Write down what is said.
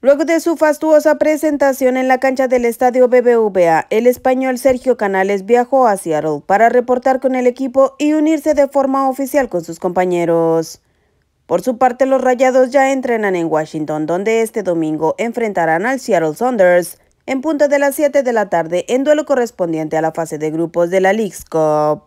Luego de su fastuosa presentación en la cancha del estadio BBVA, el español Sergio Canales viajó a Seattle para reportar con el equipo y unirse de forma oficial con sus compañeros. Por su parte, los Rayados ya entrenan en Washington, donde este domingo enfrentarán al Seattle Saunders en punto de las 7 de la tarde en duelo correspondiente a la fase de grupos de la League's Cup.